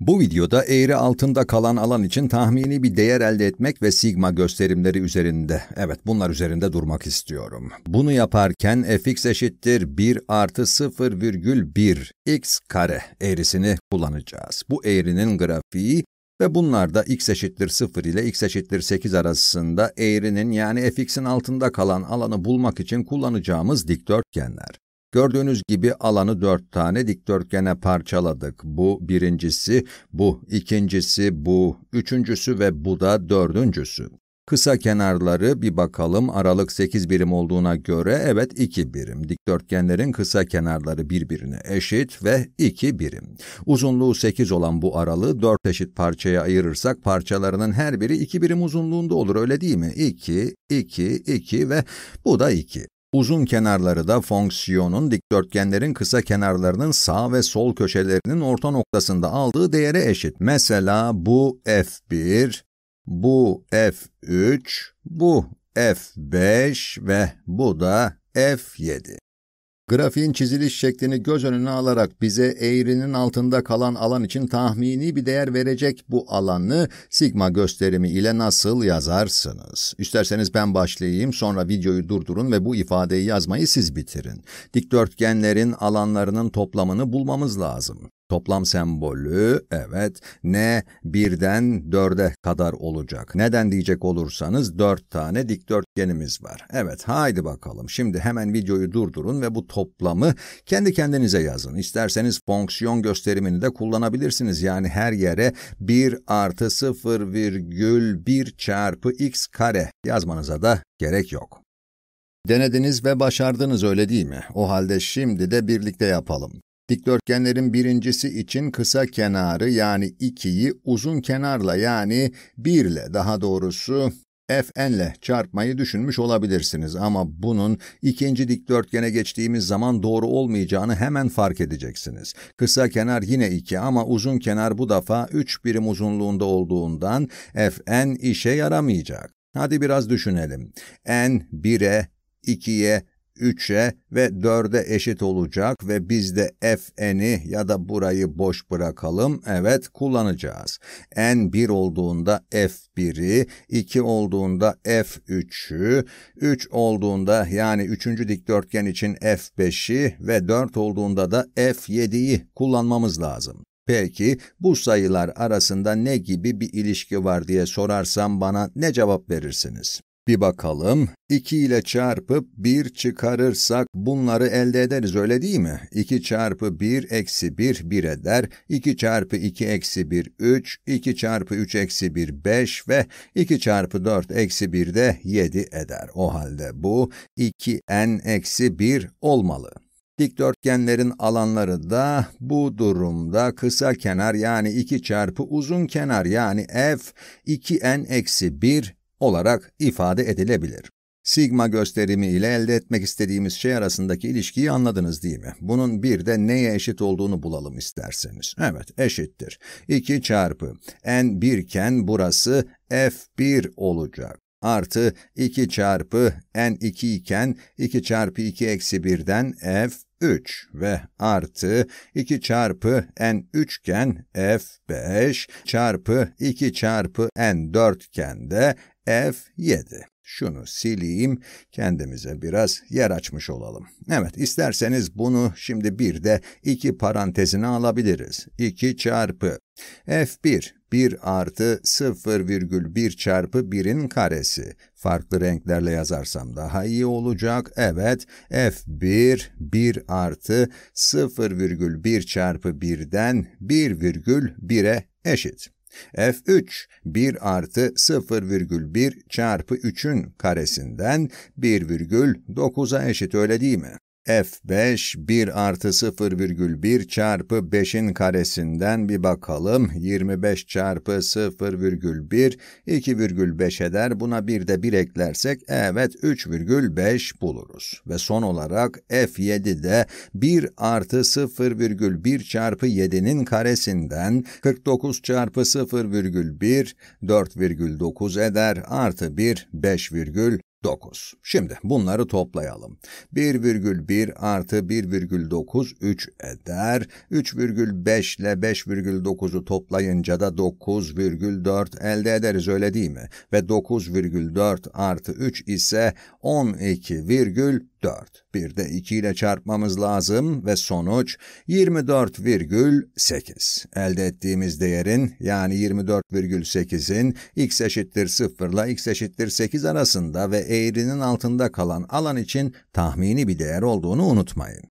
Bu videoda eğri altında kalan alan için tahmini bir değer elde etmek ve sigma gösterimleri üzerinde, evet bunlar üzerinde durmak istiyorum. Bunu yaparken fx eşittir 1 artı 0,1 x kare eğrisini kullanacağız. Bu eğrinin grafiği ve bunlar da x eşittir 0 ile x eşittir 8 arasında eğrinin yani fx'in altında kalan alanı bulmak için kullanacağımız dikdörtgenler. Gördüğünüz gibi alanı dört tane dikdörtgene parçaladık. Bu birincisi, bu ikincisi, bu üçüncüsü ve bu da dördüncüsü. Kısa kenarları bir bakalım aralık 8 birim olduğuna göre evet 2 birim. Dikdörtgenlerin kısa kenarları birbirine eşit ve 2 birim. Uzunluğu 8 olan bu aralığı 4 eşit parçaya ayırırsak parçalarının her biri 2 birim uzunluğunda olur öyle değil mi? 2, 2, 2 ve bu da 2. Uzun kenarları da fonksiyonun dikdörtgenlerin kısa kenarlarının sağ ve sol köşelerinin orta noktasında aldığı değere eşit. Mesela bu f1, bu f3, bu f5 ve bu da f7. Grafiğin çiziliş şeklini göz önüne alarak bize eğrinin altında kalan alan için tahmini bir değer verecek bu alanı sigma gösterimi ile nasıl yazarsınız? İsterseniz ben başlayayım, sonra videoyu durdurun ve bu ifadeyi yazmayı siz bitirin. Dikdörtgenlerin alanlarının toplamını bulmamız lazım. Toplam sembolü evet ne birden dörde kadar olacak. Neden diyecek olursanız dört tane dikdörtgenimiz var. Evet haydi bakalım şimdi hemen videoyu durdurun ve bu toplamı kendi kendinize yazın. İsterseniz fonksiyon gösterimini de kullanabilirsiniz. Yani her yere 1 artı 0 virgül 1 çarpı x kare yazmanıza da gerek yok. Denediniz ve başardınız öyle değil mi? O halde şimdi de birlikte yapalım. Dikdörtgenlerin birincisi için kısa kenarı yani 2'yi uzun kenarla yani 1 ile daha doğrusu fn'le çarpmayı düşünmüş olabilirsiniz ama bunun ikinci dikdörtgene geçtiğimiz zaman doğru olmayacağını hemen fark edeceksiniz. Kısa kenar yine 2 ama uzun kenar bu defa 3 birim uzunluğunda olduğundan fn işe yaramayacak. Hadi biraz düşünelim. n 1'e, 2'ye, 3'e ve 4'e eşit olacak ve biz de fn'i ya da burayı boş bırakalım. Evet kullanacağız. n 1 olduğunda f1'i, 2 olduğunda f3'ü, 3 olduğunda yani 3. dikdörtgen için f5'i ve 4 olduğunda da f7'yi kullanmamız lazım. Peki bu sayılar arasında ne gibi bir ilişki var diye sorarsam bana ne cevap verirsiniz? Bir bakalım, 2 ile çarpıp 1 çıkarırsak bunları elde ederiz öyle değil mi? 2 çarpı 1 eksi 1 1 eder, 2 çarpı 2 eksi 1 3, 2 çarpı 3 eksi 1 5 ve 2 çarpı 4 eksi 1 de 7 eder. O halde bu 2n eksi 1 olmalı. Dikdörtgenlerin alanları da bu durumda kısa kenar yani 2 çarpı uzun kenar yani f 2n eksi 1 olarak ifade edilebilir. Sigma gösterimi ile elde etmek istediğimiz şey arasındaki ilişkiyi anladınız değil mi? Bunun bir de neye eşit olduğunu bulalım isterseniz. Evet, eşittir. 2 çarpı n1 iken burası f1 olacak. Artı 2 çarpı n2 iken 2 çarpı 2 eksi 1'den f 3 ve artı 2 çarpı n üçgen f5 çarpı 2 çarpı n de f7. Şunu sileyim, kendimize biraz yer açmış olalım. Evet, isterseniz bunu şimdi bir de iki parantezine alabiliriz. 2 çarpı f1 1 artı 0,1 çarpı 1'in karesi. Farklı renklerle yazarsam daha iyi olacak. Evet, f1 1 artı 0,1 çarpı 1'den 1,1'e eşit. F3 1 artı 0,1 çarpı 3'ün karesinden 1,9'a eşit öyle değil mi? F5 1 artı virgül 0,1 çarpı 5'in karesinden bir bakalım. 25 çarpı virgül virgül 2,5 eder. Buna bir de 1 eklersek evet virgül 3,5 buluruz. Ve son olarak f de 1 artı virgül 0,1 çarpı 7'nin karesinden 49 çarpı virgül virgül 4,9 eder. Artı 1 5, 9. Şimdi bunları toplayalım. 1,1 artı 1,9 3 eder. 3,5 ile 5,9'u toplayınca da 9,4 elde ederiz öyle değil mi? Ve 9,4 artı 3 ise 12,4. 4. Bir de 2 ile çarpmamız lazım ve sonuç 24,8. Elde ettiğimiz değerin yani 24,8'in x eşittir 0 ile x eşittir 8 arasında ve eğrinin altında kalan alan için tahmini bir değer olduğunu unutmayın.